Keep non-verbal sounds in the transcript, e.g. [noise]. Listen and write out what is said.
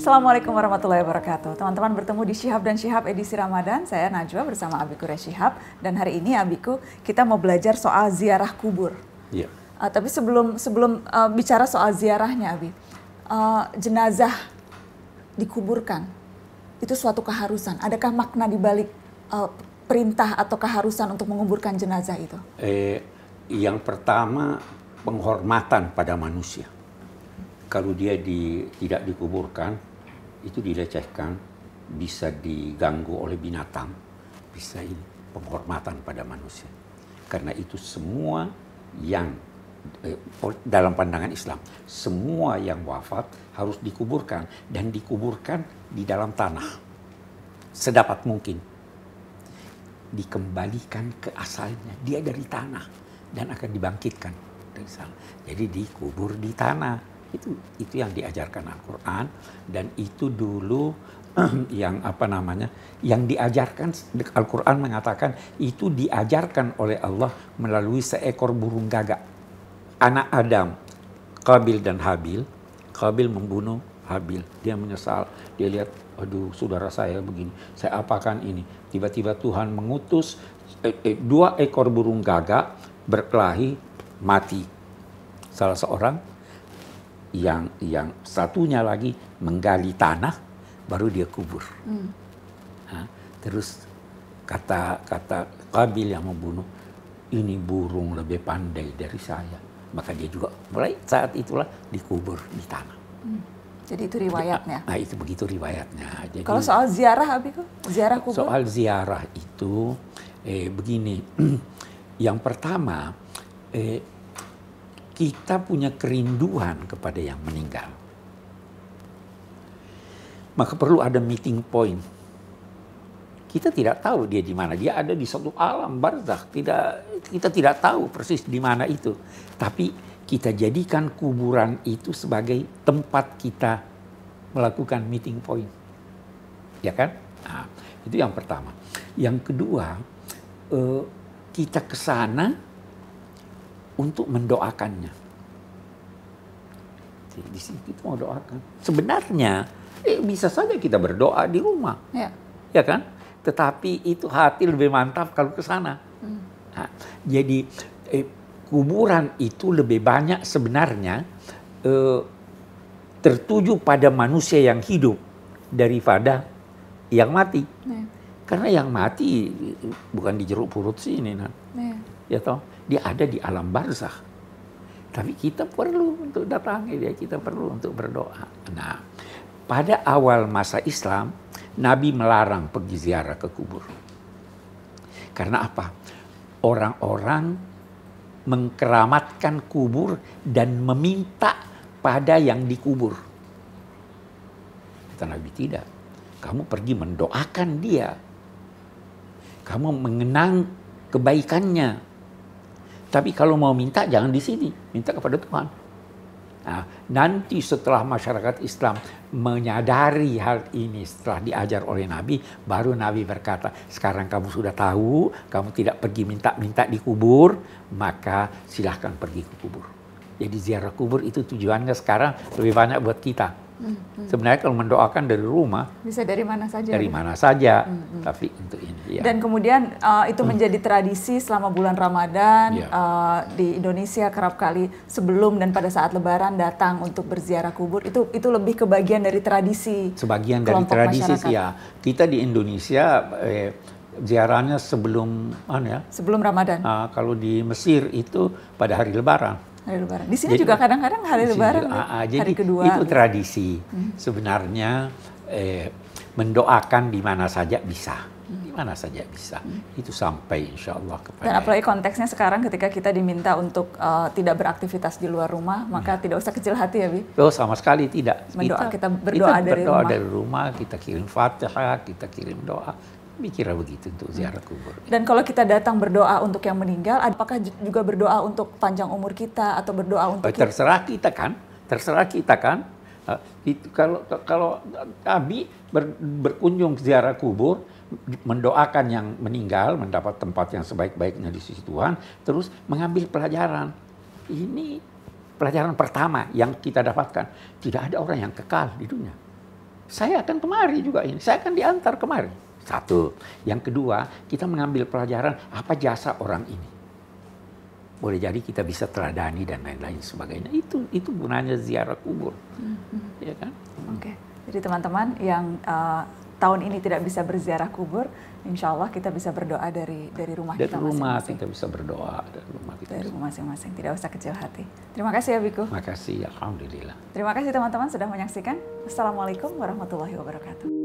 Assalamualaikum warahmatullahi wabarakatuh. Teman-teman bertemu di Shihab dan Shihab edisi Ramadan. Saya Najwa bersama Abiku Shihab. dan hari ini Abiku kita mau belajar soal ziarah kubur. Iya. Uh, tapi sebelum sebelum uh, bicara soal ziarahnya Abi, uh, jenazah dikuburkan itu suatu keharusan. Adakah makna di balik uh, perintah atau keharusan untuk menguburkan jenazah itu? Eh, yang pertama penghormatan pada manusia. Kalau dia di, tidak dikuburkan, itu dilecehkan, bisa diganggu oleh binatang, bisa ini penghormatan pada manusia. Karena itu semua yang eh, oh, dalam pandangan Islam, semua yang wafat harus dikuburkan dan dikuburkan di dalam tanah sedapat mungkin. Dikembalikan ke asalnya, dia dari tanah dan akan dibangkitkan dari sana. Jadi dikubur di tanah itu itu yang diajarkan Al-Qur'an dan itu dulu [clears throat] yang apa namanya yang diajarkan Al-Qur'an mengatakan itu diajarkan oleh Allah melalui seekor burung gagak anak Adam Kabil dan Habil Kabil membunuh Habil dia menyesal dia lihat aduh saudara saya begini saya apakan ini tiba-tiba Tuhan mengutus eh, eh, dua ekor burung gagak berkelahi mati salah seorang yang yang satunya lagi menggali tanah baru dia kubur. Hmm. Nah, terus kata kata Kabil yang membunuh ini burung lebih pandai dari saya, maka dia juga mulai saat itulah dikubur di tanah. Hmm. Jadi itu riwayatnya. Nah itu begitu riwayatnya. Jadi, Kalau soal ziarah Abiku, ziarah kubur. Soal ziarah itu eh, begini, [clears throat] yang pertama eh, kita punya kerinduan kepada yang meninggal. Maka perlu ada meeting point. Kita tidak tahu dia di mana. Dia ada di satu alam barzakh. Tidak kita tidak tahu persis di mana itu. Tapi kita jadikan kuburan itu sebagai tempat kita melakukan meeting point. Ya kan? Nah, itu yang pertama. Yang kedua, eh, kita ke sana untuk mendoakannya. di sini kita mau doakan. Sebenarnya eh, bisa saja kita berdoa di rumah, ya, ya kan? Tetapi itu hati lebih mantap kalau ke sana. Hmm. Nah, jadi eh, kuburan itu lebih banyak sebenarnya eh, tertuju pada manusia yang hidup daripada yang mati. Ya. Karena yang mati eh, bukan di jeruk purut sini, nah. Ya ya toh dia ada di alam barzakh tapi kita perlu untuk datangi dia kita perlu untuk berdoa nah pada awal masa Islam Nabi melarang pergi ziarah ke kubur karena apa orang-orang mengkeramatkan kubur dan meminta pada yang dikubur. Kata Nabi tidak. Kamu pergi mendoakan dia. Kamu mengenang kebaikannya. Tapi kalau mau minta jangan di sini, minta kepada Tuhan. Nah, nanti setelah masyarakat Islam menyadari hal ini setelah diajar oleh Nabi, baru Nabi berkata, sekarang kamu sudah tahu, kamu tidak pergi minta-minta di kubur, maka silahkan pergi ke kubur. Jadi ziarah kubur itu tujuannya sekarang lebih banyak buat kita. Hmm, hmm, Sebenarnya kalau mendoakan dari rumah bisa dari mana saja. Dari mana saja, hmm, hmm. tapi untuk India. Ya. Dan kemudian uh, itu hmm. menjadi tradisi selama bulan Ramadan ya. uh, di Indonesia kerap kali sebelum dan pada saat Lebaran datang untuk berziarah kubur itu itu lebih kebagian dari tradisi. Sebagian dari tradisi masyarakat. ya. Kita di Indonesia eh, ziarahnya sebelum anu ya? Sebelum Ramadan. Uh, kalau di Mesir itu pada hari Lebaran. Hari Lebaran. Di sini jadi, juga kadang-kadang hari Lebaran. Juga, ya, ah, ah, jadi hari kedua. Itu tradisi. Hmm. Sebenarnya eh, mendoakan di mana saja bisa. Hmm. Di mana saja bisa. Hmm. Itu sampai insya Allah kepada. Dan apalagi konteksnya sekarang ketika kita diminta untuk uh, tidak beraktivitas di luar rumah, hmm. maka hmm. tidak usah kecil hati ya, Bi. Oh, sama sekali tidak. Mendoa, kita, kita berdoa, kita berdoa dari rumah. dari rumah, kita kirim fatihah, kita kirim doa, Mikirlah begitu untuk hmm. ziarah kubur. Dan kalau kita datang berdoa untuk yang meninggal, apakah juga berdoa untuk panjang umur kita atau berdoa untuk eh, terserah kita, kita kan, terserah kita kan. Eh, itu kalau kalau Abi ber, berkunjung ziarah kubur, mendoakan yang meninggal mendapat tempat yang sebaik-baiknya di sisi Tuhan, terus mengambil pelajaran. Ini pelajaran pertama yang kita dapatkan. Tidak ada orang yang kekal di dunia. Saya akan kemari juga ini. Saya akan diantar kemari. Satu. Yang kedua, kita mengambil pelajaran apa jasa orang ini. Boleh jadi kita bisa teladani dan lain-lain sebagainya. Itu itu gunanya ziarah kubur. Hmm. Ya kan? Oke. Okay. Jadi teman-teman yang uh, tahun ini tidak bisa berziarah kubur, insya Allah kita bisa berdoa dari dari rumah dari kita rumah masing-masing. kita bisa berdoa dari rumah kita dari rumah masing-masing. Tidak usah kecil hati. Terima kasih ya Biku. Terima kasih. Alhamdulillah. Terima kasih teman-teman sudah menyaksikan. Assalamualaikum warahmatullahi wabarakatuh.